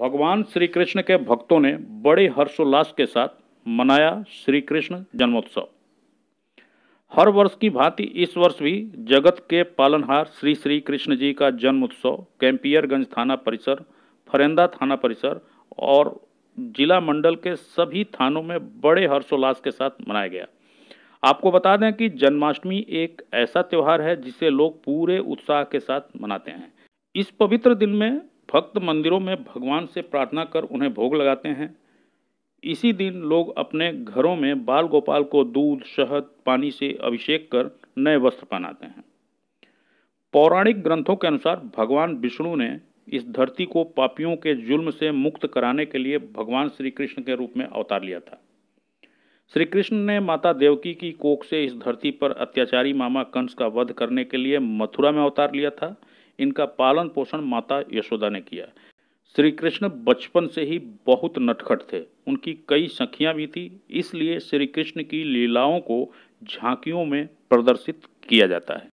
भगवान श्री कृष्ण के भक्तों ने बड़े हर्षोल्लास के साथ मनाया श्री कृष्ण जन्मोत्सव हर वर्ष की भांति इस वर्ष भी जगत के पालनहार श्री श्री कृष्ण जी का जन्म उत्सव कैंपियरगंज थाना परिसर फरेंदा थाना परिसर और जिला मंडल के सभी थानों में बड़े हर्षोल्लास के साथ मनाया गया आपको बता दें कि जन्माष्टमी एक ऐसा त्यौहार है जिसे लोग पूरे उत्साह के साथ मनाते हैं इस पवित्र दिन में भक्त मंदिरों में भगवान से प्रार्थना कर उन्हें भोग लगाते हैं इसी दिन लोग अपने घरों में बाल गोपाल को दूध शहद पानी से अभिषेक कर नए वस्त्र पहनाते हैं पौराणिक ग्रंथों के अनुसार भगवान विष्णु ने इस धरती को पापियों के जुल्म से मुक्त कराने के लिए भगवान श्री कृष्ण के रूप में अवतार लिया था श्री कृष्ण ने माता देवकी की कोख से इस धरती पर अत्याचारी मामा कंस का वध करने के लिए मथुरा में अवतार लिया था इनका पालन पोषण माता यशोदा ने किया श्री कृष्ण बचपन से ही बहुत नटखट थे उनकी कई सखियां भी थी इसलिए श्री कृष्ण की लीलाओं को झांकियों में प्रदर्शित किया जाता है